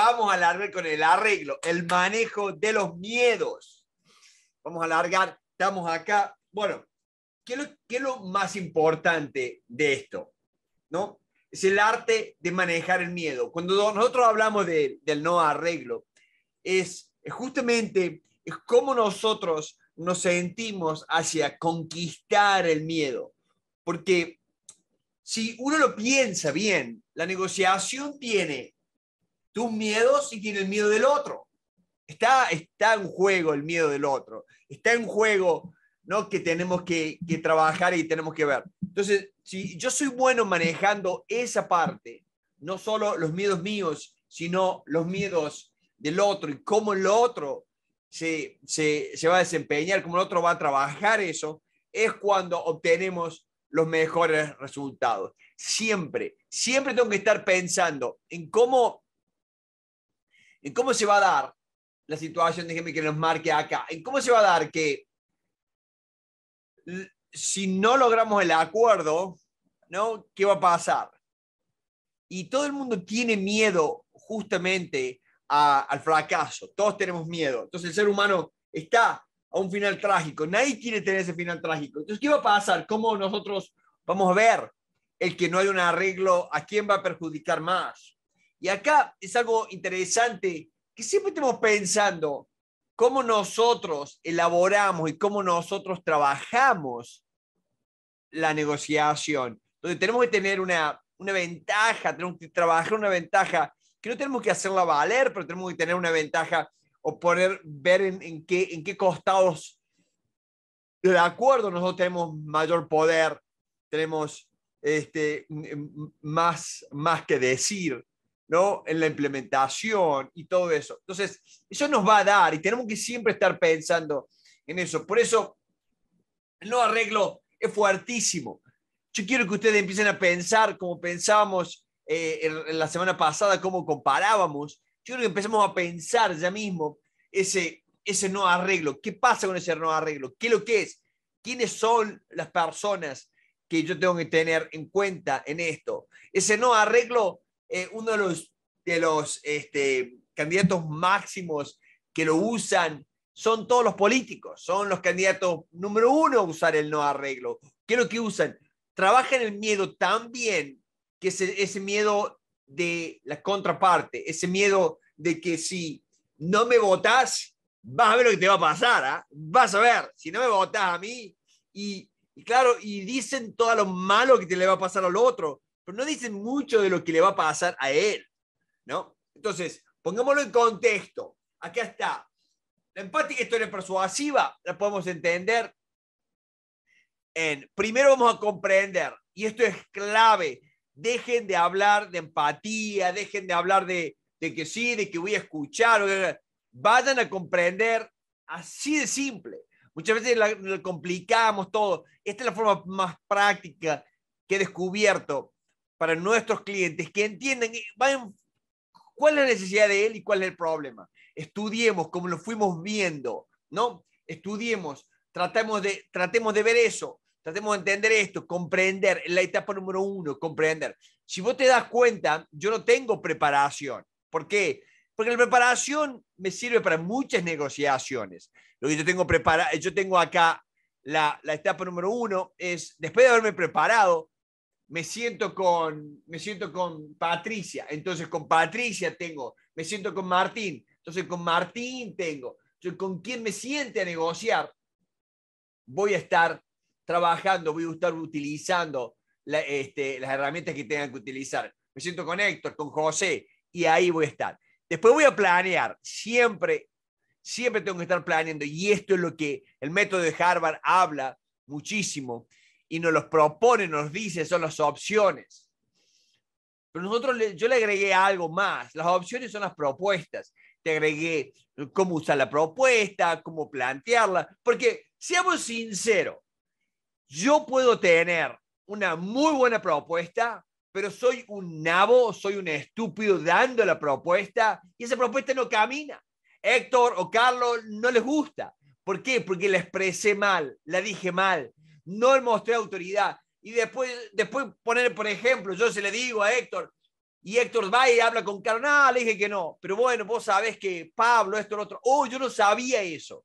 Vamos a alargar con el arreglo, el manejo de los miedos. Vamos a alargar, estamos acá. Bueno, ¿qué es lo, más importante de esto? ¿No? Es el arte de manejar el miedo. Cuando nosotros hablamos del no arreglo, es justamente es cómo nosotros nos sentimos hacia conquistar el miedo. Porque si uno lo piensa bien, la negociación tiene un miedo si tiene el miedo del otro. Está, está en juego el miedo del otro. Está en juego ¿no? que tenemos que, trabajar y tenemos que ver. Entonces, si yo soy bueno manejando esa parte, no solo los miedos míos, sino los miedos del otro y cómo el otro se, se, va a desempeñar, cómo el otro va a trabajar eso, es cuando obtenemos los mejores resultados. Siempre, siempre tengo que estar pensando en cómo ¿En cómo se va a dar la situación? Déjeme que nos marque acá. ¿En cómo se va a dar que si no logramos el acuerdo, ¿no? ¿Qué va a pasar? Y todo el mundo tiene miedo justamente al fracaso. Todos tenemos miedo. Entonces el ser humano está a un final trágico. Nadie quiere tener ese final trágico. Entonces, ¿qué va a pasar? ¿Cómo nosotros vamos a ver el que no hay un arreglo? ¿A quién va a perjudicar más? Y acá es algo interesante que siempre estemos pensando cómo nosotros elaboramos y cómo nosotros trabajamos la negociación, donde tenemos que tener una, una ventaja, tenemos que trabajar una ventaja que no tenemos que hacerla valer, pero tenemos que tener una ventaja o poner, ver en, qué, en qué costados de acuerdo nosotros tenemos mayor poder, tenemos este, más, más que decir. ¿no? en la implementación y todo eso. Entonces, eso nos va a dar y tenemos que siempre estar pensando en eso. Por eso, el no arreglo es fuertísimo. Yo quiero que ustedes empiecen a pensar como pensábamos eh, en, la semana pasada, cómo comparábamos. Yo quiero que empezamos a pensar ya mismo ese, ese no arreglo. ¿Qué pasa con ese no arreglo? ¿Qué es lo que es? ¿Quiénes son las personas que yo tengo que tener en cuenta en esto? Ese no arreglo eh, uno de los, de los este, candidatos máximos que lo usan son todos los políticos, son los candidatos número uno a usar el no arreglo. ¿Qué es lo que usan? Trabajan el miedo tan bien que ese, ese miedo de la contraparte, ese miedo de que si no me votas, vas a ver lo que te va a pasar, ¿ah? vas a ver, si no me votas a mí, y, y, claro, y dicen todo lo malo que te le va a pasar al otro, pero no dicen mucho de lo que le va a pasar a él, ¿no? Entonces, pongámoslo en contexto. Acá está. La empática historia persuasiva la podemos entender en, primero vamos a comprender, y esto es clave, dejen de hablar de empatía, dejen de hablar de, que sí, de que voy a escuchar, vayan a comprender así de simple. Muchas veces lo complicamos todo. Esta es la forma más práctica que he descubierto para nuestros clientes que entiendan cuál es la necesidad de él y cuál es el problema. Estudiemos como lo fuimos viendo, ¿no? Estudiemos, tratemos de, tratemos de ver eso, tratemos de entender esto, comprender, la etapa número uno, comprender. Si vos te das cuenta, yo no tengo preparación. ¿Por qué? Porque la preparación me sirve para muchas negociaciones. Lo que yo tengo preparado, yo tengo acá la, la etapa número uno, es después de haberme preparado, me siento con, me siento con Patricia, entonces con Patricia tengo, me siento con Martín, entonces con Martín tengo, entonces con quien me siente a negociar, voy a estar trabajando, voy a estar utilizando este, las herramientas que tengan que utilizar. Me siento con Héctor, con José, y ahí voy a estar. Después voy a planear, siempre, siempre tengo que estar planeando, y esto es lo que el método de Harvard habla muchísimo, y nos los propone, nos dice, son las opciones. Pero nosotros, yo le agregué algo más. Las opciones son las propuestas. Te agregué cómo usar la propuesta, cómo plantearla. Porque, seamos sinceros, yo puedo tener una muy buena propuesta, pero soy un nabo, soy un estúpido dando la propuesta y esa propuesta no camina. Héctor o Carlos no les gusta. ¿Por qué? Porque la expresé mal, la dije mal, no le mostré autoridad. Y después, después poner, por ejemplo, yo se le digo a Héctor, y Héctor va y habla con Carlos, le dije que no, pero bueno, vos sabés que Pablo, esto, lo otro, oh, yo no sabía eso,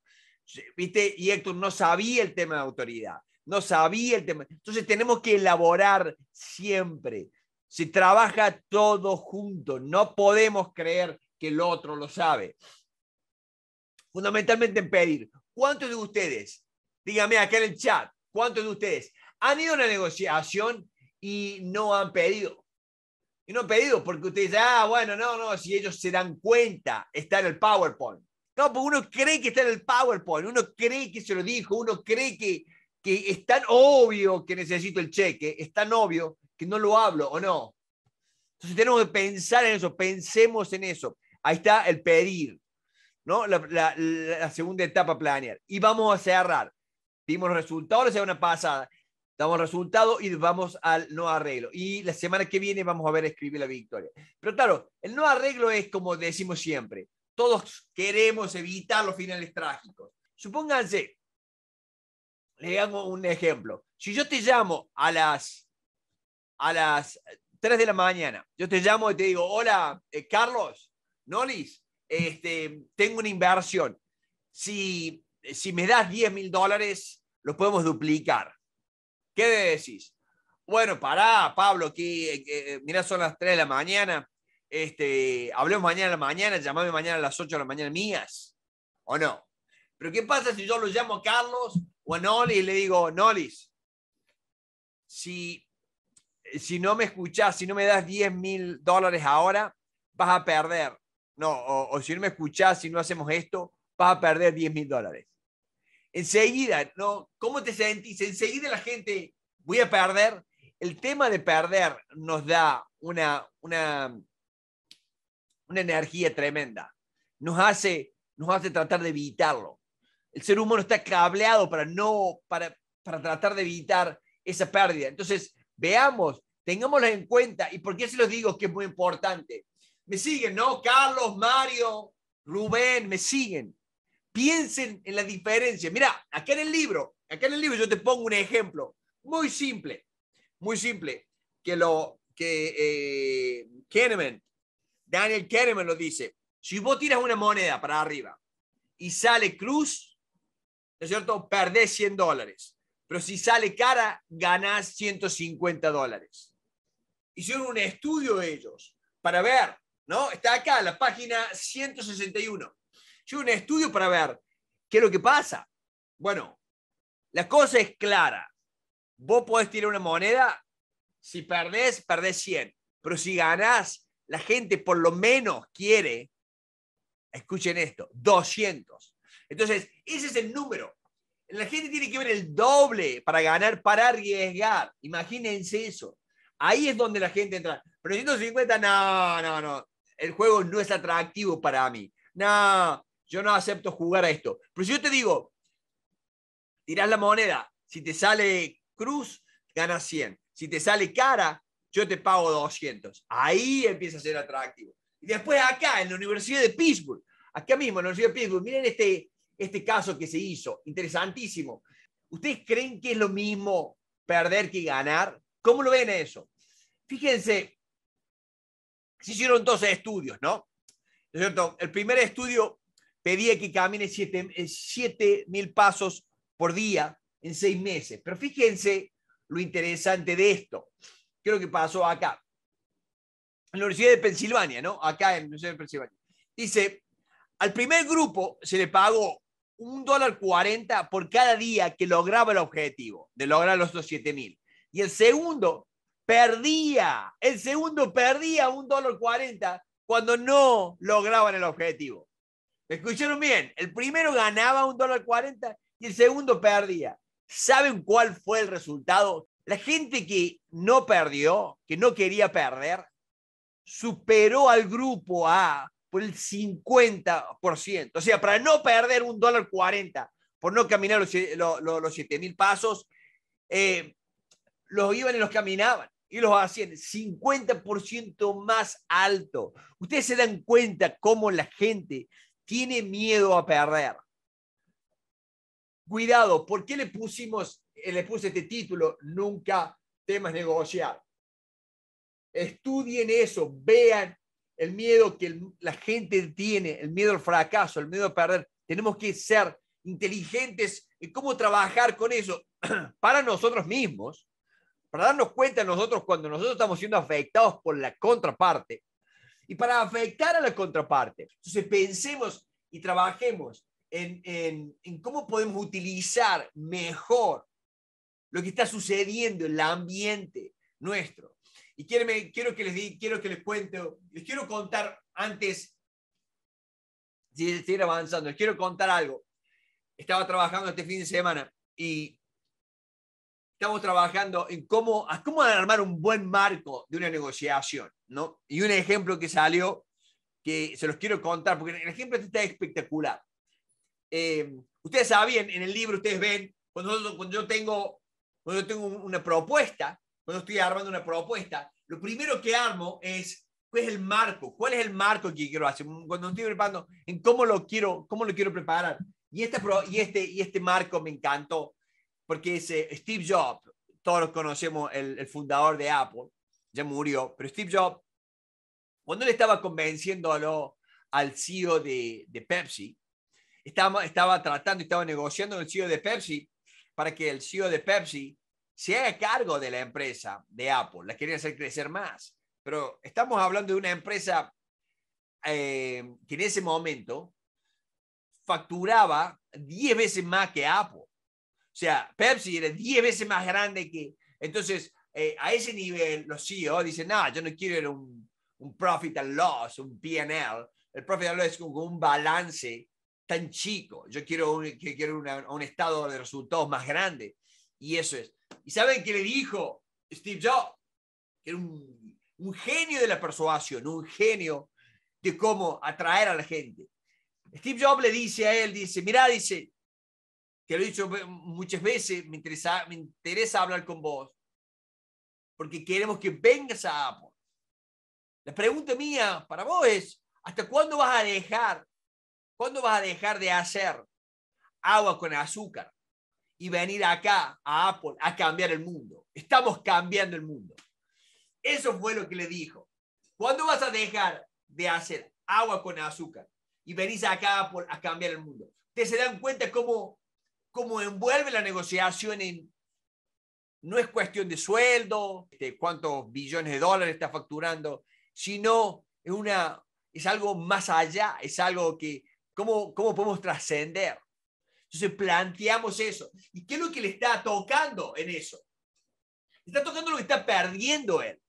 ¿viste? Y Héctor no sabía el tema de autoridad, no sabía el tema. Entonces tenemos que elaborar siempre, se trabaja todo junto, no podemos creer que el otro lo sabe. Fundamentalmente en pedir, ¿cuántos de ustedes, dígame acá en el chat, ¿Cuántos de ustedes han ido a una negociación y no han pedido? Y no han pedido porque ustedes, dicen, ah, bueno, no, no, si ellos se dan cuenta, está en el PowerPoint. No, porque uno cree que está en el PowerPoint, uno cree que se lo dijo, uno cree que, que es tan obvio que necesito el cheque, es tan obvio que no lo hablo o no. Entonces tenemos que pensar en eso, pensemos en eso. Ahí está el pedir, ¿no? La, la segunda etapa planear. Y vamos a cerrar dimos los resultados la semana pasada, damos resultados y vamos al no arreglo. Y la semana que viene vamos a ver escribir la victoria. Pero claro, el no arreglo es como decimos siempre, todos queremos evitar los finales trágicos. Supónganse, le hago un ejemplo. Si yo te llamo a las, a las 3 de la mañana, yo te llamo y te digo, hola, eh, Carlos, Nolis, este, tengo una inversión. Si eh, si me das 10 mil dólares, los podemos duplicar. ¿Qué decís? Bueno, pará, Pablo, aquí, eh, eh, mirá, son las 3 de la mañana. Este, hablemos mañana a la mañana, llamame mañana a las 8 de la mañana mías, ¿o no? Pero ¿qué pasa si yo lo llamo a Carlos o a Nolis y le digo, Nolis, si, si no me escuchás, si no me das 10 mil dólares ahora, vas a perder. No, o, si no me escuchás, si no hacemos esto, vas a perder 10 mil dólares enseguida, ¿no? ¿Cómo te sentís? Enseguida la gente, voy a perder. El tema de perder nos da una, una, una energía tremenda. Nos hace, nos hace tratar de evitarlo. El ser humano está cableado para, no, para, para tratar de evitar esa pérdida. Entonces, veamos, tengámoslo en cuenta. ¿Y por qué se los digo que es muy importante? Me siguen, ¿no? Carlos, Mario, Rubén, me siguen. Piensen en la diferencia. Mira, acá en el libro, acá en el libro yo te pongo un ejemplo muy simple, muy simple, que lo que eh, Kahneman, Daniel Kahneman lo dice. Si vos tiras una moneda para arriba y sale cruz, ¿no es cierto? Perdés 100 dólares. Pero si sale cara, ganás 150 dólares. Hicieron un estudio ellos para ver, ¿no? Está acá, la página 161. Yo un estudio para ver qué es lo que pasa. Bueno, la cosa es clara. Vos podés tirar una moneda, si perdés, perdés 100. Pero si ganás, la gente por lo menos quiere, escuchen esto, 200. Entonces, ese es el número. La gente tiene que ver el doble para ganar, para arriesgar. Imagínense eso. Ahí es donde la gente entra. Pero 150, no, no, no. El juego no es atractivo para mí. No, yo no acepto jugar a esto. Pero si yo te digo, tirás la moneda, si te sale cruz, ganas 100. Si te sale cara, yo te pago 200. Ahí empieza a ser atractivo. Y después acá, en la Universidad de Pittsburgh, acá mismo, en la Universidad de Pittsburgh, miren este, este caso que se hizo, interesantísimo. ¿Ustedes creen que es lo mismo perder que ganar? ¿Cómo lo ven eso? Fíjense, se hicieron dos estudios, ¿no? cierto? El primer estudio pedía que camine 7 eh, mil pasos por día en seis meses. Pero fíjense lo interesante de esto. Creo que pasó acá. En la Universidad de Pensilvania, ¿no? Acá en la Universidad de Pensilvania. Dice, al primer grupo se le pagó un dólar 40 por cada día que lograba el objetivo de lograr los 7 mil. Y el segundo perdía, el segundo perdía un dólar 40 cuando no lograban el objetivo. Escucharon bien, el primero ganaba un dólar 40 y el segundo perdía. ¿Saben cuál fue el resultado? La gente que no perdió, que no quería perder, superó al grupo A por el 50%. O sea, para no perder un dólar 40, por no caminar los, los, los 7.000 pasos, eh, los iban y los caminaban y los hacían 50% más alto. Ustedes se dan cuenta cómo la gente tiene miedo a perder. Cuidado, ¿por qué le pusimos, le puse este título, nunca temas negociar? Estudien eso, vean el miedo que la gente tiene, el miedo al fracaso, el miedo a perder. Tenemos que ser inteligentes en cómo trabajar con eso para nosotros mismos, para darnos cuenta nosotros cuando nosotros estamos siendo afectados por la contraparte y para afectar a la contraparte. Entonces pensemos y trabajemos en, en, en cómo podemos utilizar mejor lo que está sucediendo en el ambiente nuestro. Y quiero, quiero que les di, quiero que les cuente, les quiero contar antes de seguir avanzando, les quiero contar algo. Estaba trabajando este fin de semana y estamos trabajando en cómo, cómo armar un buen marco de una negociación, ¿no? Y un ejemplo que salió, que se los quiero contar, porque el ejemplo este está espectacular. Eh, ustedes saben, en el libro ustedes ven, cuando, yo, cuando yo tengo, cuando yo tengo una propuesta, cuando estoy armando una propuesta, lo primero que armo es cuál es el marco, cuál es el marco que quiero hacer, cuando estoy preparando, en cómo lo quiero, cómo lo quiero preparar. Y, este, y, este, y este marco me encantó, porque ese Steve Jobs, todos conocemos el, el fundador de Apple, ya murió, pero Steve Jobs, cuando le estaba convenciéndolo al CEO de, de Pepsi, estaba, estaba tratando, estaba negociando con el CEO de Pepsi para que el CEO de Pepsi se haga cargo de la empresa de Apple, la quería hacer crecer más. Pero estamos hablando de una empresa eh, que en ese momento facturaba 10 veces más que Apple. O sea, Pepsi era 10 veces más grande que... Entonces, eh, a ese nivel, los CEOs dicen, no, yo no quiero un, un profit and loss, un PL. El profit and loss es como un balance tan chico. Yo quiero un, quiero un estado de resultados más grande. Y eso es. ¿Y saben qué le dijo Steve Jobs? Que era un, un genio de la persuasión, un genio de cómo atraer a la gente. Steve Jobs le dice a él, dice, mira, dice, que lo he dicho muchas veces, me interesa, me interesa hablar con vos, porque queremos que vengas a Apple. La pregunta mía para vos es, ¿hasta cuándo vas a dejar, cuándo vas a dejar de hacer agua con azúcar y venir acá a Apple a cambiar el mundo? Estamos cambiando el mundo. Eso fue lo que le dijo. ¿Cuándo vas a dejar de hacer agua con azúcar y venir acá a Apple a cambiar el mundo? Ustedes se dan cuenta cómo cómo envuelve la negociación en no es cuestión de sueldo, de este, cuántos billones de dólares está facturando, sino es, una, es algo más allá, es algo que, ¿cómo, cómo podemos trascender? Entonces planteamos eso. ¿Y qué es lo que le está tocando en eso? está tocando lo que está perdiendo él.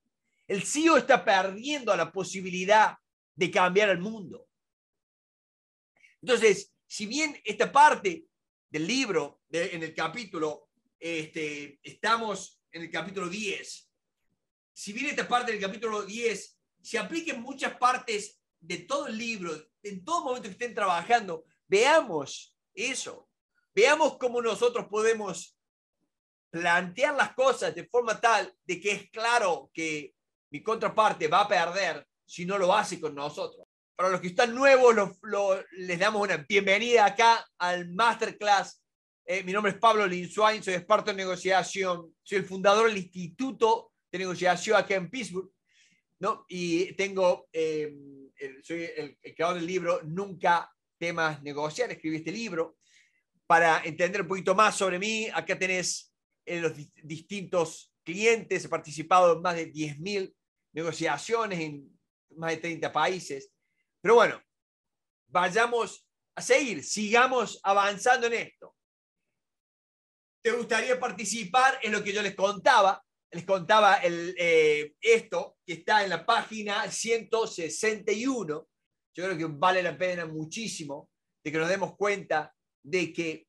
El CEO está perdiendo la posibilidad de cambiar el mundo. Entonces, si bien esta parte del libro, en el capítulo, este, estamos en el capítulo 10. Si bien esta parte del capítulo 10 se aplica en muchas partes de todo el libro, en todo momento que estén trabajando, veamos eso. Veamos cómo nosotros podemos plantear las cosas de forma tal de que es claro que mi contraparte va a perder si no lo hace con nosotros para los que están nuevos, les damos una bienvenida acá al Masterclass. Eh, mi nombre es Pablo Linswain, soy experto en negociación, soy el fundador del Instituto de Negociación acá en Pittsburgh, ¿no? Y tengo, eh, soy el, creador del libro Nunca temas negociar, escribí este libro. Para entender un poquito más sobre mí, acá tenés eh, los distintos clientes, he participado en más de 10.000 negociaciones en más de 30 países. Pero bueno, vayamos a seguir, sigamos avanzando en esto. ¿Te gustaría participar? en lo que yo les contaba. Les contaba el, eh, esto que está en la página 161. Yo creo que vale la pena muchísimo de que nos demos cuenta de que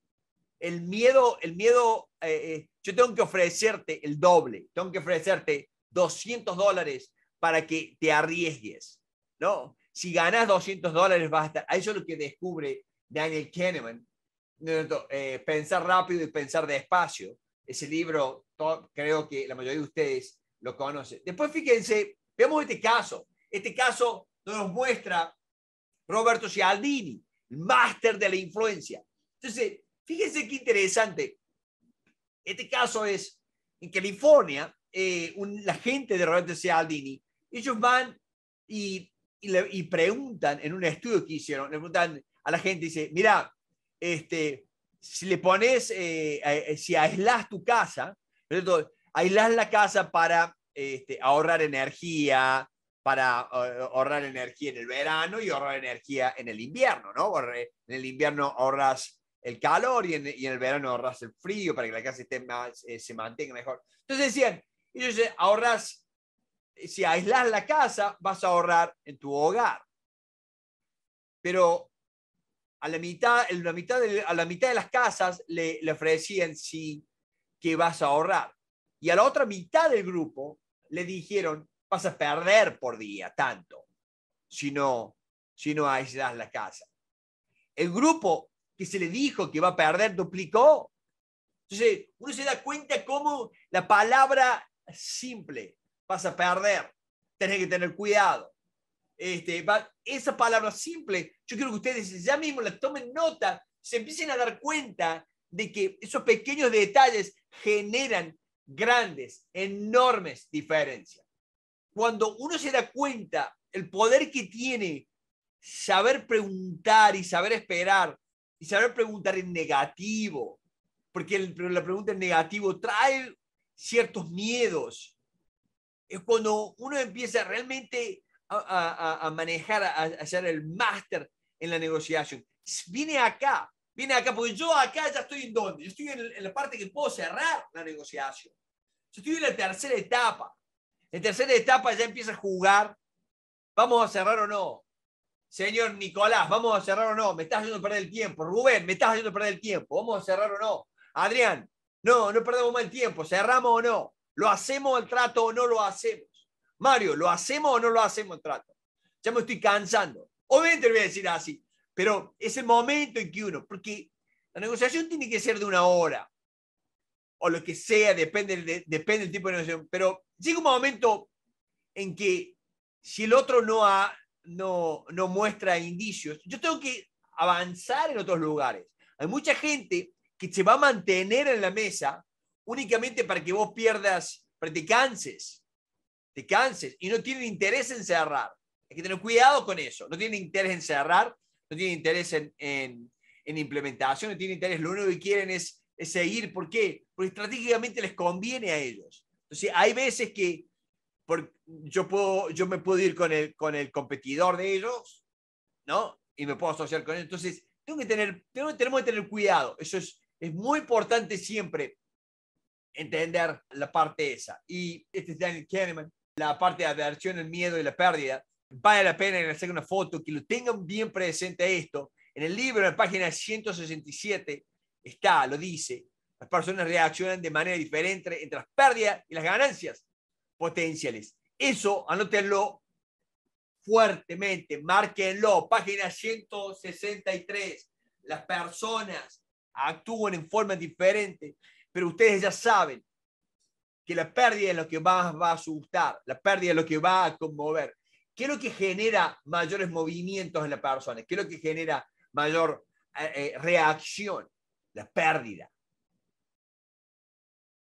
el miedo, el miedo, eh, eh, yo tengo que ofrecerte el doble, tengo que ofrecerte 200 dólares para que te arriesgues, ¿no? Si ganas 200 dólares vas a estar. Eso es lo que descubre Daniel Kahneman. Eh, pensar rápido y pensar despacio. Ese libro, creo que la mayoría de ustedes lo conocen. Después fíjense, vemos este caso. Este caso nos muestra Roberto Cialdini, el máster de la influencia. Entonces, fíjense qué interesante. Este caso es en California, eh, la gente de Roberto Cialdini, ellos van y y, le, y preguntan en un estudio que hicieron, le preguntan a la gente, dice, mira, este, si le pones, eh, eh, si aislas tu casa, ¿no aislas la casa para este, ahorrar energía, para eh, ahorrar energía en el verano y ahorrar energía en el invierno, ¿no? En el invierno ahorras el calor y en, el verano ahorras el frío para que la casa esté más, se mantenga mejor. Entonces decían, ellos ahorras si aislas la casa, vas a ahorrar en tu hogar. Pero a la mitad, la mitad de, a la mitad de las casas le, ofrecían sí que vas a ahorrar. Y a la otra mitad del grupo le dijeron, vas a perder por día tanto si no, si no aislas la casa. El grupo que se le dijo que va a perder duplicó. Entonces, uno se da cuenta cómo la palabra simple vas a perder, tenés que tener cuidado. Este, esa palabra simple, yo quiero que ustedes ya mismo la tomen nota, se empiecen a dar cuenta de que esos pequeños detalles generan grandes, enormes diferencias. Cuando uno se da cuenta el poder que tiene saber preguntar y saber esperar y saber preguntar en negativo, porque la pregunta en negativo trae ciertos miedos, es cuando uno empieza realmente a, manejar, a, hacer el máster en la negociación. Viene acá, viene acá, porque yo acá ya estoy en donde, yo estoy en, la parte que puedo cerrar la negociación. Yo estoy en la tercera etapa. En tercera etapa ya empieza a jugar. ¿Vamos a cerrar o no? Señor Nicolás, ¿vamos a cerrar o no? Me estás haciendo perder el tiempo. Rubén, me estás haciendo perder el tiempo. ¿Vamos a cerrar o no? Adrián, no, no perdamos más el tiempo. ¿Cerramos o no? ¿Lo hacemos el trato o no lo hacemos? Mario, ¿lo hacemos o no lo hacemos el trato? Ya me estoy cansando. Obviamente lo voy a decir así, pero es el momento en que uno, porque la negociación tiene que ser de una hora o lo que sea, depende, depende del tipo de negociación, pero llega un momento en que si el otro no, ha, no, no muestra indicios, yo tengo que avanzar en otros lugares. Hay mucha gente que se va a mantener en la mesa únicamente para que vos pierdas, para que te canses, te canses y no tienen interés en cerrar. Hay que tener cuidado con eso. No tienen interés en cerrar, no tienen interés en, en, implementación, no tienen interés. Lo único que quieren es, seguir. ¿Por qué? Porque estratégicamente les conviene a ellos. Entonces, hay veces que yo, puedo, yo me puedo ir con el, con el competidor de ellos, ¿no? Y me puedo asociar con ellos. Entonces, tengo que tener, tenemos que tener cuidado. Eso es, es muy importante siempre entender la parte esa. Y este es Daniel Kahneman, la parte de aversión, el miedo y la pérdida. Vale la pena hacer una foto, que lo tengan bien presente esto. En el libro, en la página 167, está, lo dice, las personas reaccionan de manera diferente entre las pérdidas y las ganancias potenciales. Eso anótenlo fuertemente, márquenlo. Página 163. Las personas actúan en forma diferente pero ustedes ya saben que la pérdida es lo que más va a asustar, la pérdida es lo que va a conmover. ¿Qué es lo que genera mayores movimientos en la persona? ¿Qué es lo que genera mayor eh, eh, reacción? La pérdida.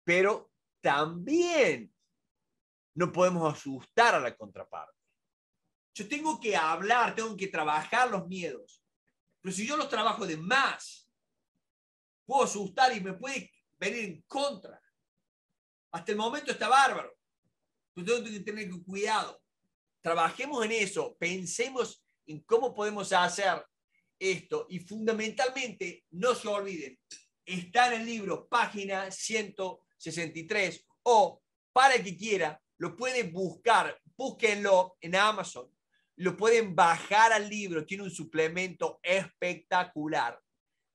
Pero también no podemos asustar a la contraparte. Yo tengo que hablar, tengo que trabajar los miedos. Pero si yo los trabajo de más, puedo asustar y me puede venir en contra. Hasta el momento está bárbaro. Entonces tenemos que tener cuidado. Trabajemos en eso, pensemos en cómo podemos hacer esto y fundamentalmente no se olviden, está en el libro página 163 o para el que quiera, lo pueden buscar, búsquenlo en Amazon, lo pueden bajar al libro, tiene un suplemento espectacular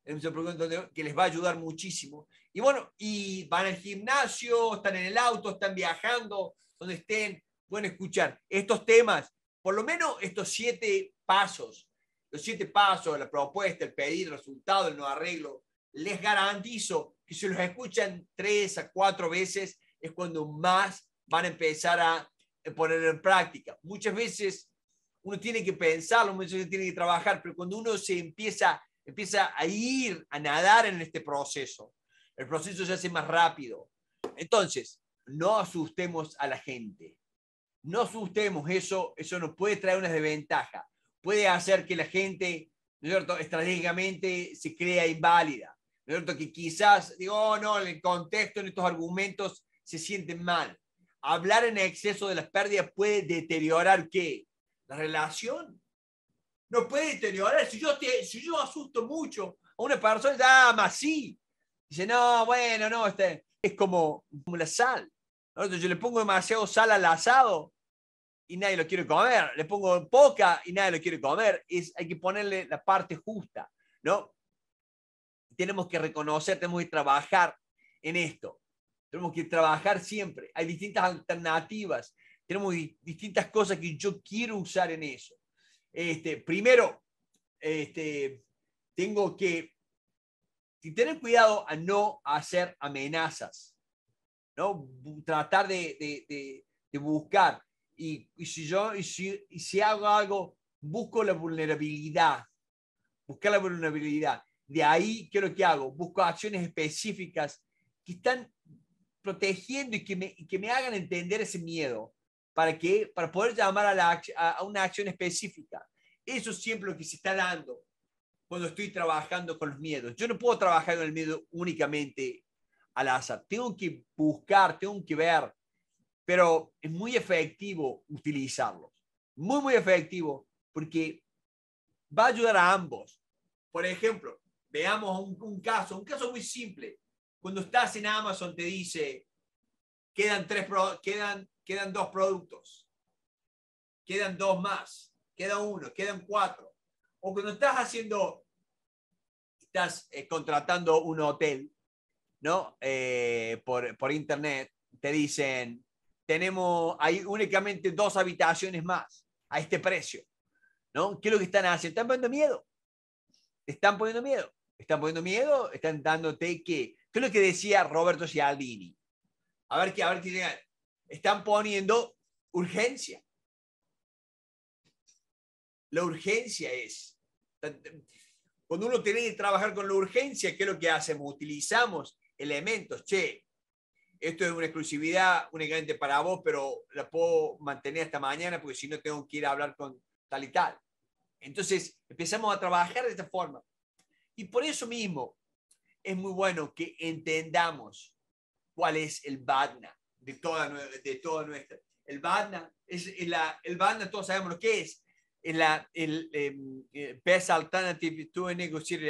que les va a ayudar muchísimo y bueno, y van al gimnasio, están en el auto, están viajando, donde estén, pueden escuchar estos temas, por lo menos estos siete pasos, los siete pasos, la propuesta, el pedir, el resultado, el no arreglo, les garantizo que si los escuchan tres a cuatro veces es cuando más van a empezar a poner en práctica. Muchas veces uno tiene que pensarlo, muchas veces tiene que trabajar, pero cuando uno se empieza, empieza a ir, a nadar en este proceso, el proceso se hace más rápido. Entonces, no asustemos a la gente. No asustemos eso, eso nos puede traer una desventaja. Puede hacer que la gente, ¿no es cierto?, estratégicamente se crea inválida. ¿No es cierto? Que quizás, digo, oh, no, en el contexto, en estos argumentos se sienten mal. Hablar en exceso de las pérdidas puede deteriorar qué? La relación. No puede deteriorar. Si yo, si yo asusto mucho a una persona, ah, más sí, Dice, no, bueno, no, este, es como, la sal. Yo le pongo demasiado sal al asado y nadie lo quiere comer. Le pongo poca y nadie lo quiere comer. Es, hay que ponerle la parte justa, ¿no? Tenemos que reconocer, tenemos que trabajar en esto. Tenemos que trabajar siempre. Hay distintas alternativas. Tenemos distintas cosas que yo quiero usar en eso. Este, primero, este, tengo que y tener cuidado a no hacer amenazas, ¿no? Tratar de, buscar. Y, si yo, y si, hago algo, busco la vulnerabilidad, buscar la vulnerabilidad. De ahí, ¿qué es lo que hago? Busco acciones específicas que están protegiendo y que me, que me hagan entender ese miedo para, que, para poder llamar a, a, a una acción específica. Eso es siempre lo que se está dando cuando estoy trabajando con los miedos. Yo no puedo trabajar con el miedo únicamente al azar. Tengo que buscar, tengo que ver, pero es muy efectivo utilizarlos. Muy, muy efectivo porque va a ayudar a ambos. Por ejemplo, veamos un, un caso, un caso muy simple. Cuando estás en Amazon te dice, quedan, tres quedan, quedan dos productos, quedan dos más, queda uno, quedan cuatro o cuando estás haciendo, estás eh, contratando un hotel, ¿no? Eh, por, por, internet, te dicen, tenemos, hay únicamente dos habitaciones más a este precio, ¿no? ¿Qué es lo que están haciendo? Están poniendo miedo. Están poniendo miedo. Están poniendo miedo, están dándote que, ¿qué es lo que decía Roberto Cialdini? A ver qué, a ver qué Están poniendo urgencia. La urgencia es. Cuando uno tiene que trabajar con la urgencia, ¿qué es lo que hacemos? Utilizamos elementos, che, esto es una exclusividad únicamente para vos, pero la puedo mantener hasta mañana porque si no tengo que ir a hablar con tal y tal. Entonces empezamos a trabajar de esta forma. Y por eso mismo es muy bueno que entendamos cuál es el BADNA de toda, de nuestra. El BADNA, es el BADNA todos sabemos lo que es, la, el em, eh, alternativa alternative to a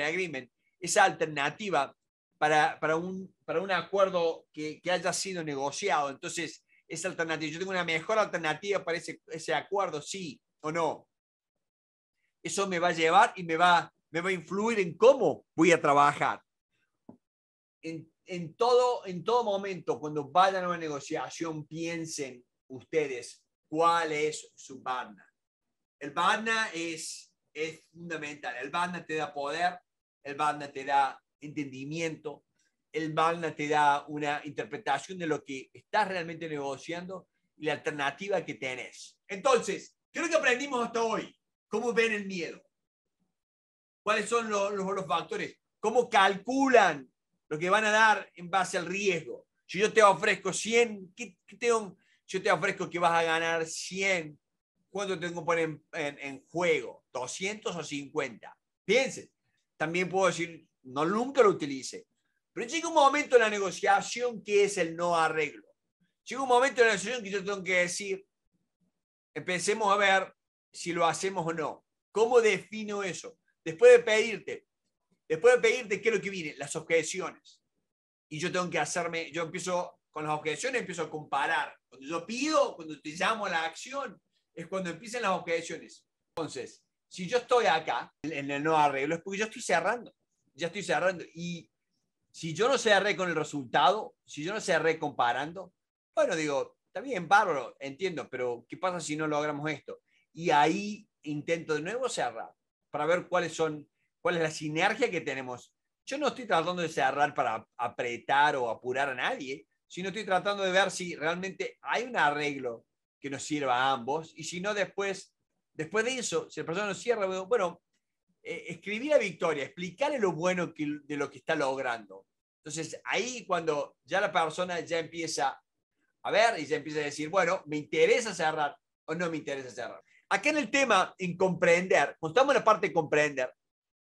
agreement, esa alternativa para, para, un, para un acuerdo que, que, haya sido negociado. Entonces, esa alternativa, yo tengo una mejor alternativa para ese, ese acuerdo, sí o no. Eso me va a llevar y me va, me va a influir en cómo voy a trabajar. En, en, todo, en todo momento, cuando vayan a una negociación, piensen ustedes cuál es su banda el vana es, es fundamental. El vana te da poder, el vana te da entendimiento, el vana te da una interpretación de lo que estás realmente negociando y la alternativa que tenés. Entonces, creo que aprendimos hasta hoy cómo ven el miedo, cuáles son los, los, factores, cómo calculan lo que van a dar en base al riesgo. Si yo te ofrezco 100, ¿qué, tengo? yo te ofrezco que vas a ganar 100 ¿Cuánto tengo que poner en, juego? ¿200 o 50? Piensen. También puedo decir, no nunca lo utilice. Pero llega un momento en la negociación que es el no arreglo. Llega un momento en la negociación que yo tengo que decir, empecemos a ver si lo hacemos o no. ¿Cómo defino eso? Después de pedirte, después de pedirte, ¿qué es lo que viene? Las objeciones. Y yo tengo que hacerme, yo empiezo con las objeciones, empiezo a comparar. Cuando yo pido, cuando te llamo a la acción, es cuando empiezan las objeciones. Entonces, si yo estoy acá, en el no arreglo, es porque yo estoy cerrando. Ya estoy cerrando. Y si yo no cerré con el resultado, si yo no cerré comparando, bueno, digo, está bien, bárbaro, entiendo, pero ¿qué pasa si no logramos esto? Y ahí intento de nuevo cerrar para ver cuáles son, cuál es la sinergia que tenemos. Yo no estoy tratando de cerrar para apretar o apurar a nadie, sino estoy tratando de ver si realmente hay un arreglo que nos sirva a ambos. Y si no, después, después de eso, si la persona nos cierra, bueno, eh, escribir a Victoria, explicarle lo bueno de lo que está logrando. Entonces, ahí cuando ya la persona ya empieza a ver y ya empieza a decir, bueno, me interesa cerrar o no me interesa cerrar. Acá en el tema, en comprender, contamos la parte de comprender,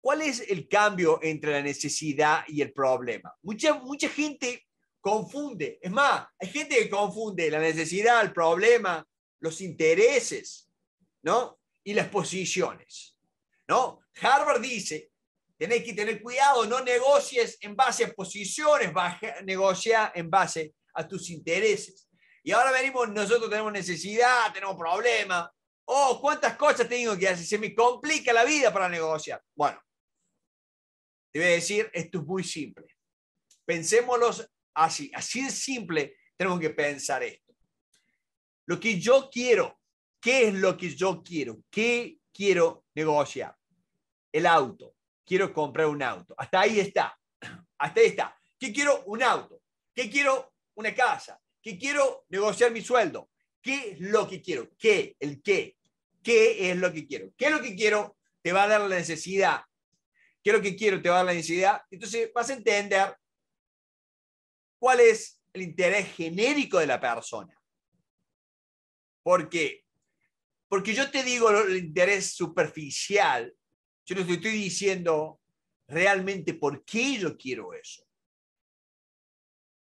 ¿cuál es el cambio entre la necesidad y el problema? Mucha, mucha gente confunde. Es más, hay gente que confunde la necesidad, el problema, los intereses, ¿no? Y las posiciones, ¿no? Harvard dice, tenés que tener cuidado, no negocies en base a posiciones, negocia en base a tus intereses. Y ahora venimos, nosotros tenemos necesidad, tenemos problema Oh, cuántas cosas tengo que hacer, se me complica la vida para negociar. Bueno, te voy a decir, esto es muy simple. Pensémoslos Así, así de simple tenemos que pensar esto. Lo que yo quiero, ¿qué es lo que yo quiero? ¿Qué quiero negociar? El auto. Quiero comprar un auto. Hasta ahí está. Hasta ahí está. ¿Qué quiero? Un auto. ¿Qué quiero? Una casa. ¿Qué quiero? Negociar mi sueldo. ¿Qué es lo que quiero? ¿Qué? El qué. ¿Qué es lo que quiero? ¿Qué es lo que quiero? Te va a dar la necesidad. ¿Qué es lo que quiero? Te va a dar la necesidad. Entonces vas a entender cuál es el interés genérico de la persona. ¿Por qué? Porque yo te digo el interés superficial, yo no te estoy diciendo realmente por qué yo quiero eso.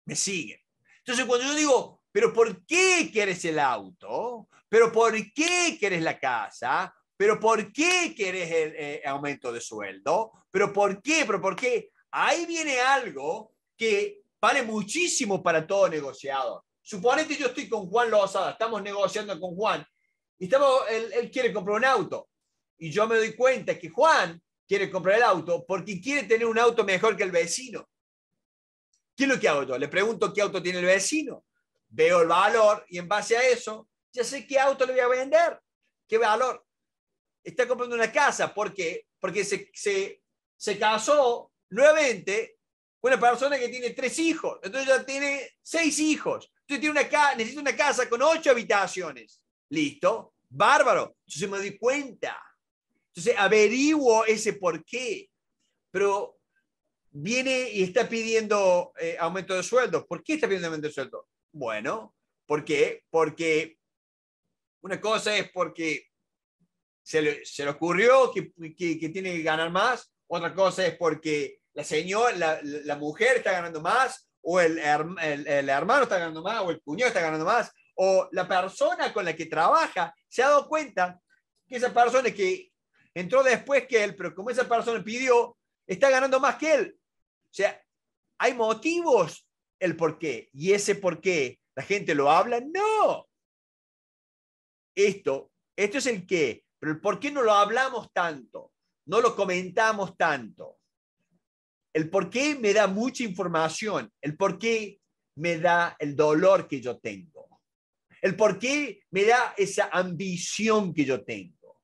Me sigue. Entonces, cuando yo digo, pero ¿por qué quieres el auto? ¿Pero por qué quieres la casa? ¿Pero por qué quieres el eh, aumento de sueldo? ¿Pero por qué? ¿Pero por qué? Ahí viene algo que vale muchísimo para todo negociador. Suponete yo estoy con Juan Lozada, estamos negociando con Juan, y estamos, él, quiere comprar un auto, y yo me doy cuenta que Juan quiere comprar el auto porque quiere tener un auto mejor que el vecino. ¿Qué es lo que hago yo? Le pregunto qué auto tiene el vecino, veo el valor y en base a eso ya sé qué auto le voy a vender, qué valor. Está comprando una casa, ¿por Porque se, se, se casó nuevamente una persona que tiene tres hijos, entonces ya tiene seis hijos, entonces tiene una casa necesita una casa con ocho habitaciones. Listo, bárbaro. Entonces me doy cuenta. Entonces averiguo ese por qué, pero viene y está pidiendo eh, aumento de sueldo. ¿Por qué está pidiendo aumento de sueldo? Bueno, ¿por qué? Porque una cosa es porque se le, ocurrió que tiene que ganar más, otra cosa es porque la señora, la, mujer está ganando más, o el, hermano está ganando más, o el cuñado está ganando más, o la persona con la que trabaja se ha dado cuenta que esa persona que entró después que él, pero como esa persona pidió, está ganando más que él. O sea, hay motivos el por qué. ¿Y ese por qué la gente lo habla? No. Esto, esto es el qué, pero el por qué no lo hablamos tanto, no lo comentamos tanto. El por qué me da mucha información, el por qué me da el dolor que yo tengo, el por qué me da esa ambición que yo tengo.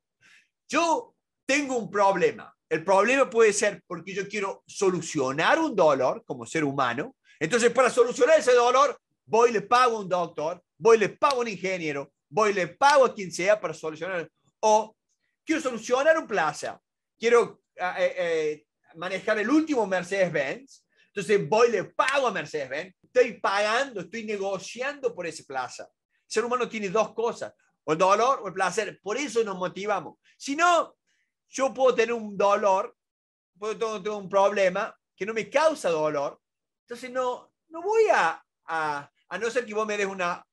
Yo tengo un problema. El problema puede ser porque yo quiero solucionar un dolor como ser humano. Entonces, para solucionar ese dolor, voy y le pago a un doctor, voy y le pago a un ingeniero, voy y le pago a quien sea para solucionar. O quiero solucionar un plaza, quiero ah, eh, eh, manejar el último Mercedes-Benz, entonces voy, le pago a Mercedes-Benz, estoy pagando, estoy negociando por ese plaza. El ser humano tiene dos cosas, o el dolor o el placer, por eso nos motivamos. Si no, yo puedo tener un dolor, puedo tener, un problema que no me causa dolor, entonces no, no voy a, a, no ser que vos me des una,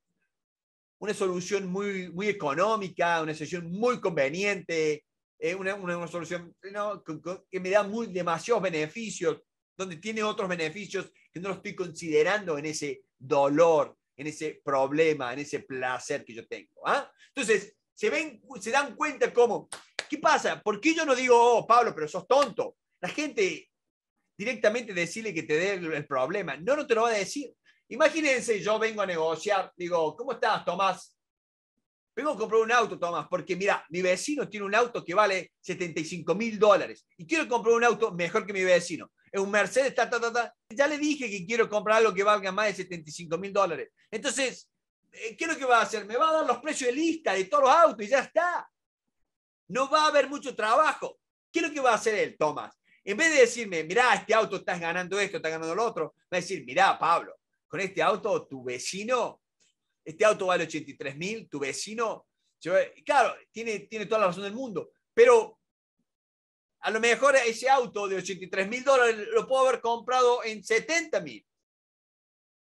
una solución muy, muy económica, una solución muy conveniente, una, una, solución que me da muy, demasiados beneficios, donde tiene otros beneficios que no los estoy considerando en ese dolor, en ese problema, en ese placer que yo tengo. ¿ah? Entonces, se, ven, se dan cuenta cómo, ¿qué pasa? ¿Por qué yo no digo, oh, Pablo, pero sos tonto? La gente directamente decirle que te dé el problema. No, no te lo va a decir. Imagínense, yo vengo a negociar, digo, ¿cómo estás, Tomás? Vengo a comprar un auto, Tomás, porque mira, mi vecino tiene un auto que vale 75 mil dólares y quiero comprar un auto mejor que mi vecino. Es un Mercedes, Ya le dije que quiero comprar algo que valga más de 75 mil dólares. Entonces, eh, ¿qué es lo que va a hacer? Me va a dar los precios de lista de todos los autos y ya está. No va a haber mucho trabajo. ¿Qué es lo que va a hacer él, Tomás? En vez de decirme, mira, este auto estás ganando esto, está ganando lo otro, va a decir, mira, Pablo, con este auto tu vecino este auto vale 83 mil, tu vecino, claro, tiene, tiene toda la razón del mundo, pero a lo mejor ese auto de 83 mil dólares lo puedo haber comprado en 70 mil,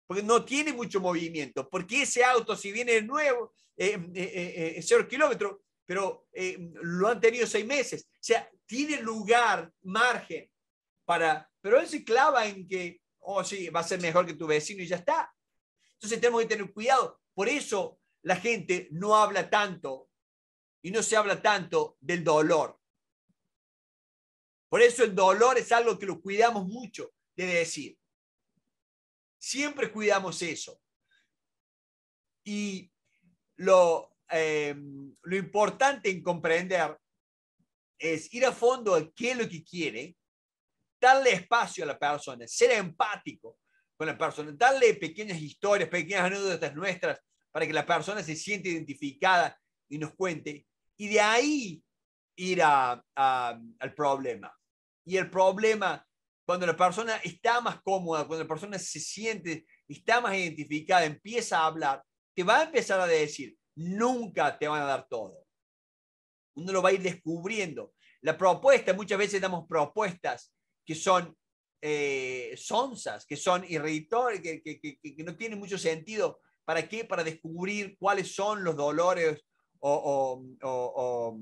porque no tiene mucho movimiento, porque ese auto, si viene nuevo, eh, eh, eh, eh, cero kilómetros, pero lo han tenido seis meses, o sea, tiene lugar, margen para, pero él se clava en que, oh sí, va a ser mejor que tu vecino y ya está. Entonces tenemos que tener cuidado. Por eso la gente no habla tanto y no se habla tanto del dolor. Por eso el dolor es algo que lo cuidamos mucho de decir. Siempre cuidamos eso. Y lo, eh, lo importante en comprender es ir a fondo a qué es lo que quiere, darle espacio a la persona, ser empático con la persona, darle pequeñas historias, pequeñas anécdotas nuestras para que la persona se siente identificada y nos cuente, y de ahí ir al problema. Y el problema, cuando la persona está más cómoda, cuando la persona se siente, está más identificada, empieza a hablar, te va a empezar a decir, nunca te van a dar todo. Uno lo va a ir descubriendo. La propuesta, muchas veces damos propuestas que son eh, sonzas que son irritorias, que, que, que, no tienen mucho sentido ¿Para qué? Para descubrir cuáles son los dolores o,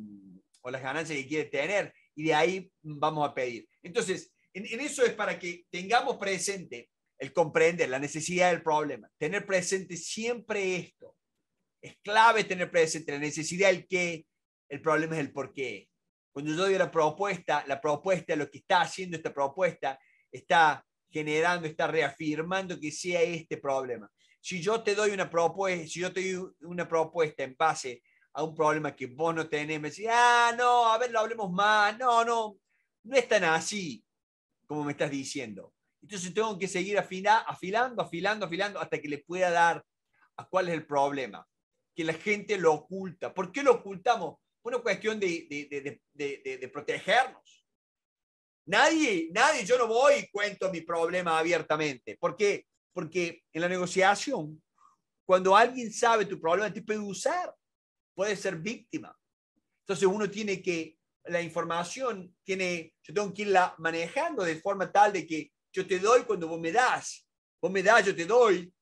las ganancias que quiere tener. Y de ahí vamos a pedir. Entonces, en, en eso es para que tengamos presente el comprender la necesidad del problema. Tener presente siempre esto. Es clave tener presente la necesidad del qué, el problema es el por qué. Cuando yo doy la propuesta, la propuesta, lo que está haciendo esta propuesta, está generando, está reafirmando que sea este problema. Si yo te doy una propuesta, si yo te doy una propuesta en base a un problema que vos no tenés, me decís, ah, no, a ver, lo hablemos más, no, no, no es tan así como me estás diciendo. Entonces tengo que seguir afilando, afilando, afilando hasta que le pueda dar a cuál es el problema. Que la gente lo oculta. ¿Por qué lo ocultamos? Una cuestión de, de protegernos. Nadie, nadie, yo no voy y cuento mi problema abiertamente. ¿Por qué? Porque en la negociación, cuando alguien sabe tu problema, te puede usar, puede ser víctima. Entonces uno tiene que, la información tiene, yo tengo que irla manejando de forma tal de que yo te doy cuando vos me das, vos me das, yo te doy.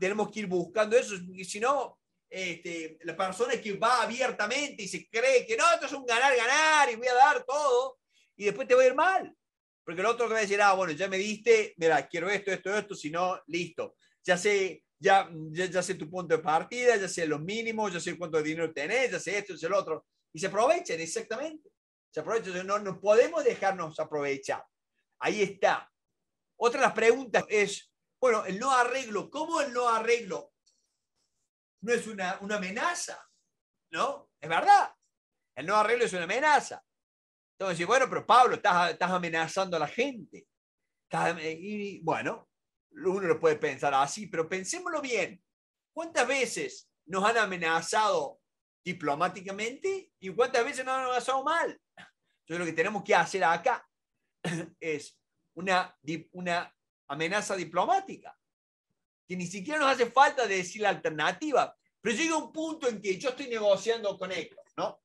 Tenemos que ir buscando eso, porque si no, este, la persona que va abiertamente y se cree que no, esto es un ganar, ganar y voy a dar todo, y después te va a ir mal. Porque el otro que va a decir, ah, bueno, ya me diste, mira, quiero esto, esto, esto, si no, listo. Ya sé, ya, ya, sé tu punto de partida, ya sé los mínimos, ya sé cuánto dinero tenés, ya sé esto, ya sé lo otro. Y se aprovechan, exactamente. Se aprovechan, no, no podemos dejarnos aprovechar. Ahí está. Otra de las preguntas es, bueno, el no arreglo, ¿cómo el no arreglo? No es una, una amenaza, ¿no? Es verdad. El no arreglo es una amenaza. Entonces, bueno, pero Pablo, estás, amenazando a la gente. y bueno, uno lo puede pensar así, pero pensémoslo bien. ¿Cuántas veces nos han amenazado diplomáticamente y cuántas veces nos han amenazado mal? Entonces, lo que tenemos que hacer acá es una, una amenaza diplomática, que ni siquiera nos hace falta decir la alternativa, pero llega un punto en que yo estoy negociando con Héctor, ¿no?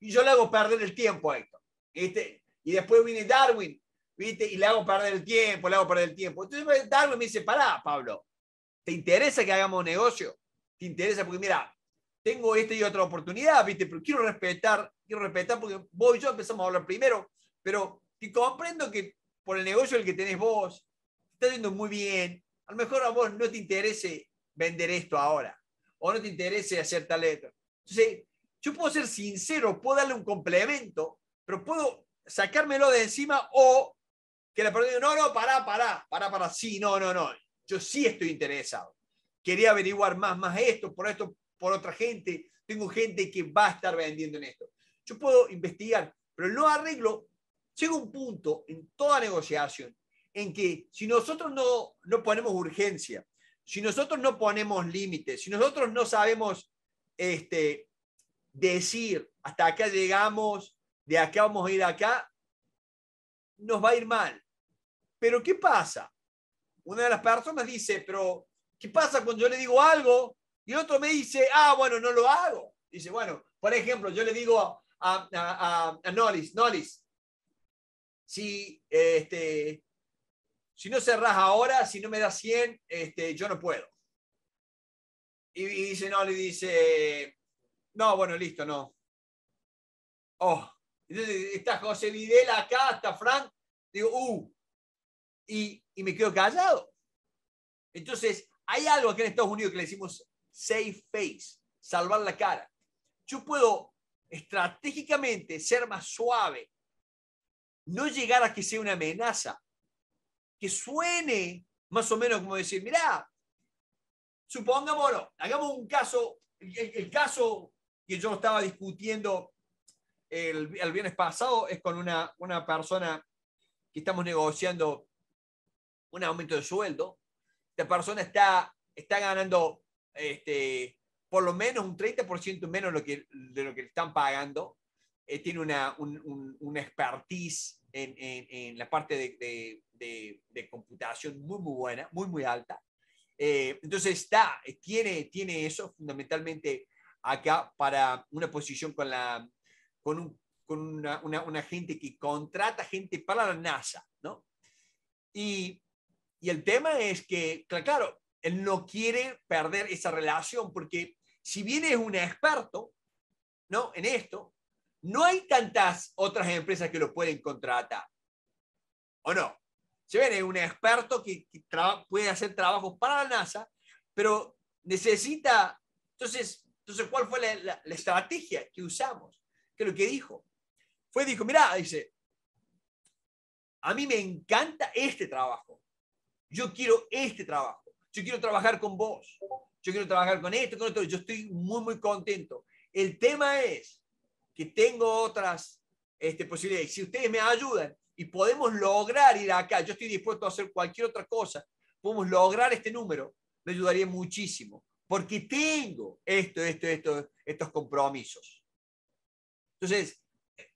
Y yo le hago perder el tiempo a Héctor y después viene Darwin, ¿viste? Y le hago perder el tiempo, le hago perder el tiempo. Entonces Darwin me dice, pará, Pablo, ¿te interesa que hagamos negocio? ¿Te interesa? Porque mira, tengo esta y otra oportunidad, ¿viste? Pero quiero respetar, quiero respetar porque vos y yo empezamos a hablar primero, pero comprendo que por el negocio el que tenés vos, estás está yendo muy bien, a lo mejor a vos no te interese vender esto ahora, o no te interese hacer tal letra. Entonces, yo puedo ser sincero, puedo darle un complemento pero puedo sacármelo de encima o que la persona diga, no, no, pará, pará, pará, pará, sí, no, no, no, yo sí estoy interesado. Quería averiguar más, más esto, por esto, por otra gente, tengo gente que va a estar vendiendo en esto. Yo puedo investigar, pero no arreglo, llega un punto en toda negociación en que si nosotros no, no ponemos urgencia, si nosotros no ponemos límites, si nosotros no sabemos este, decir hasta acá llegamos, de acá vamos a ir acá, nos va a ir mal. Pero ¿qué pasa? Una de las personas dice, pero ¿qué pasa cuando yo le digo algo y otro me dice, ah, bueno, no lo hago? Dice, bueno, por ejemplo, yo le digo a, Nolis, Nolis, si, este, si no cerras ahora, si no me das 100, este, yo no puedo. Y, dice, no, le dice, no, bueno, listo, no. Oh, entonces, está José Videla acá, está Frank, digo, uh, y, y me quedo callado. Entonces, hay algo aquí en Estados Unidos que le decimos safe face, salvar la cara. Yo puedo estratégicamente ser más suave, no llegar a que sea una amenaza, que suene más o menos como decir, mirá, supongámoslo, hagamos un caso, el, el, caso que yo estaba discutiendo el, viernes pasado es con una, persona que estamos negociando un aumento de sueldo. Esta persona está, está ganando este, por lo menos un 30% menos de lo que, de lo que le están pagando. Eh, tiene una, un, expertise en, la parte de, computación muy, muy buena, muy, muy alta. Eh, entonces está, tiene, tiene eso fundamentalmente acá para una posición con la, con, una, gente que contrata gente para la NASA, ¿no? Y, el tema es que, claro, él no quiere perder esa relación porque si bien es un experto, ¿no? En esto, no hay tantas otras empresas que lo pueden contratar. ¿O no? Se ven, es un experto que, puede hacer trabajos para la NASA, pero necesita. Entonces, entonces ¿cuál fue la estrategia que usamos? lo que dijo. Fue, dijo, mira, dice, a mí me encanta este trabajo. Yo quiero este trabajo. Yo quiero trabajar con vos. Yo quiero trabajar con esto, con esto, Yo estoy muy, muy contento. El tema es que tengo otras este, posibilidades. Si ustedes me ayudan y podemos lograr ir acá, yo estoy dispuesto a hacer cualquier otra cosa, podemos lograr este número, me ayudaría muchísimo. Porque tengo esto, esto, esto, estos compromisos. Entonces,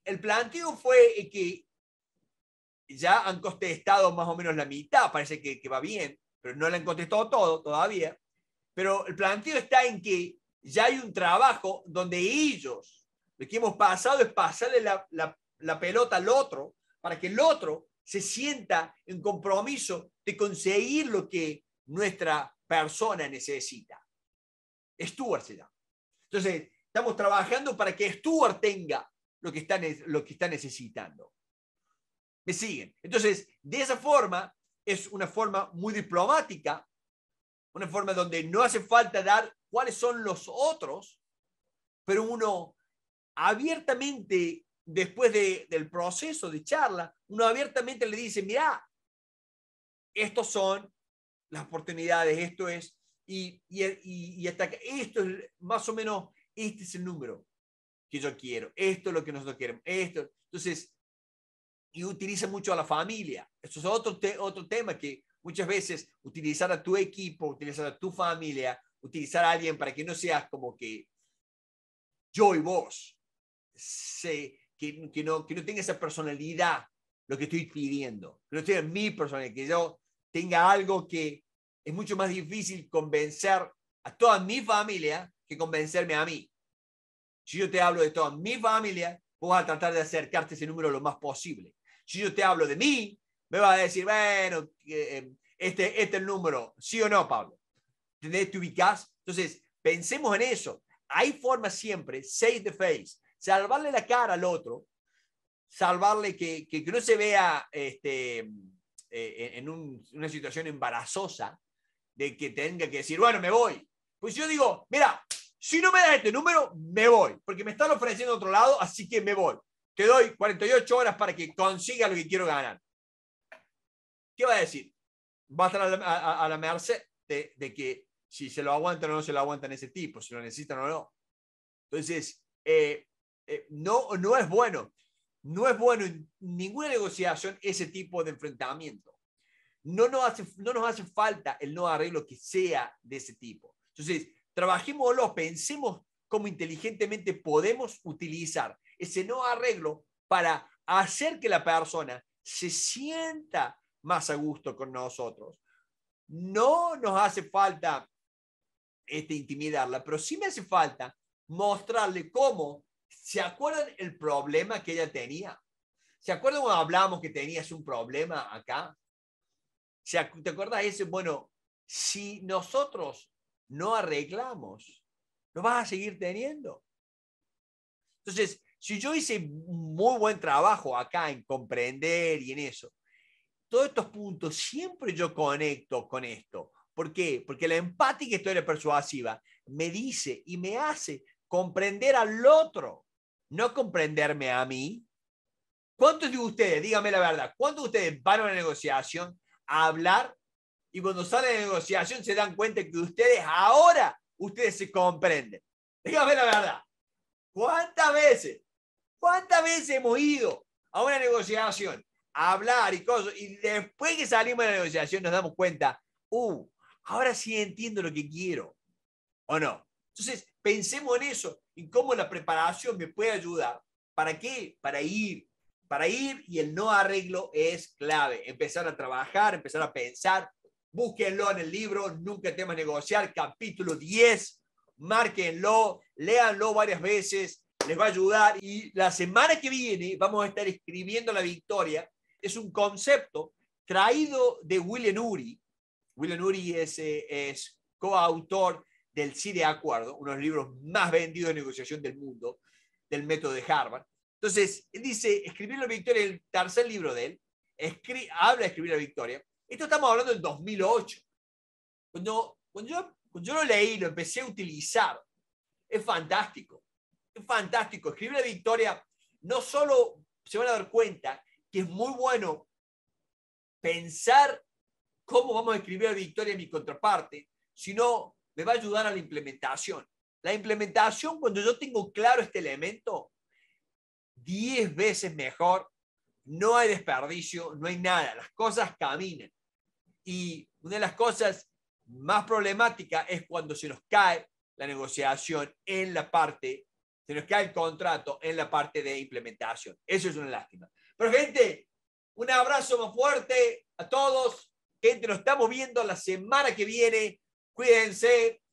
el planteo fue que ya han contestado más o menos la mitad, parece que, va bien, pero no le han contestado todo todavía. Pero el planteo está en que ya hay un trabajo donde ellos, lo que hemos pasado es pasarle la, la pelota al otro para que el otro se sienta en compromiso de conseguir lo que nuestra persona necesita. Stuart se llama. Entonces, Estamos trabajando para que Stuart tenga lo que está, lo que está necesitando. ¿Me siguen? Entonces, de esa forma, es una forma muy diplomática, una forma donde no hace falta dar cuáles son los otros, pero uno abiertamente, después de, del proceso de charla, uno abiertamente le dice, mira, estos son las oportunidades, esto es, y, y, y hasta que esto es más o menos este es el número que yo quiero, esto es lo que nosotros queremos, esto. Entonces, y utiliza mucho a la familia. Eso es otro, otro tema que muchas veces utilizar a tu equipo, utilizar a tu familia, utilizar a alguien para que no seas como que yo y vos, que, no, que no tenga esa personalidad, lo que estoy pidiendo, que no tenga mi personalidad, que yo tenga algo que es mucho más difícil convencer a toda mi familia que convencerme a mí. Si yo te hablo de toda mi familia, voy a tratar de acercarte ese número lo más posible. Si yo te hablo de mí, me vas a decir, bueno, eh, este, este es el número, sí o no, Pablo. ¿Te ubicas? Entonces, pensemos en eso. Hay formas siempre, save the face, salvarle la cara al otro, salvarle que, que, no se vea este, eh, en una situación embarazosa de que tenga que decir, bueno, me voy. Pues yo digo, mira, si no me das este número, me voy, porque me están ofreciendo otro lado, así que me voy. Te doy 48 horas para que consiga lo que quiero ganar. ¿Qué va a decir? Va a estar a la, merced de, que si se lo aguantan o no se lo aguantan ese tipo, si lo necesitan o no. Entonces, eh, eh, no, no es bueno. No es bueno en ninguna negociación ese tipo de enfrentamiento. No nos hace, no nos hace falta el no arreglo que sea de ese tipo. Entonces, trabajémoslo, pensemos cómo inteligentemente podemos utilizar ese no arreglo para hacer que la persona se sienta más a gusto con nosotros. No nos hace falta este, intimidarla, pero sí me hace falta mostrarle cómo, ¿se acuerdan el problema que ella tenía? ¿Se acuerdan cuando hablamos que tenías un problema acá? ¿Te acuerdas ese? Bueno, si nosotros no arreglamos, lo vas a seguir teniendo. Entonces, si yo hice muy buen trabajo acá en comprender y en eso, todos estos puntos siempre yo conecto con esto. ¿Por qué? Porque la empática historia persuasiva me dice y me hace comprender al otro, no comprenderme a mí. ¿Cuántos de ustedes, dígame la verdad, cuántos de ustedes van a una negociación a hablar y cuando salen de negociación se dan cuenta que ustedes ahora, ustedes se comprenden. Dígame la verdad. ¿Cuántas veces? ¿Cuántas veces hemos ido a una negociación a hablar y cosas? Y después que salimos de la negociación nos damos cuenta, uh, ahora sí entiendo lo que quiero. ¿O no? Entonces, pensemos en eso, Y cómo la preparación me puede ayudar. ¿Para qué? Para ir. Para ir y el no arreglo es clave. Empezar a trabajar, empezar a pensar, búsquenlo en el libro Nunca temas negociar, capítulo 10, márquenlo, léanlo varias veces, les va a ayudar. Y la semana que viene vamos a estar escribiendo la victoria. Es un concepto traído de William Uri. William Uri eh, es, coautor del Sí de Acuerdo, uno de los libros más vendidos de negociación del mundo, del método de Harvard. Entonces, él dice, escribir la victoria, el tercer libro de él, habla de escribir la victoria, esto estamos hablando del 2008. Cuando, yo, lo leí, lo empecé a utilizar, es fantástico. Es fantástico. Escribir la victoria, no solo se van a dar cuenta que es muy bueno pensar cómo vamos a escribir la victoria en mi contraparte, sino me va a ayudar a la implementación. La implementación, cuando yo tengo claro este elemento, 10 veces mejor, no hay desperdicio, no hay nada, las cosas caminan. Y una de las cosas más problemáticas es cuando se nos cae la negociación en la parte, se nos cae el contrato en la parte de implementación. Eso es una lástima. Pero gente, un abrazo más fuerte a todos. Gente, nos estamos viendo la semana que viene. Cuídense,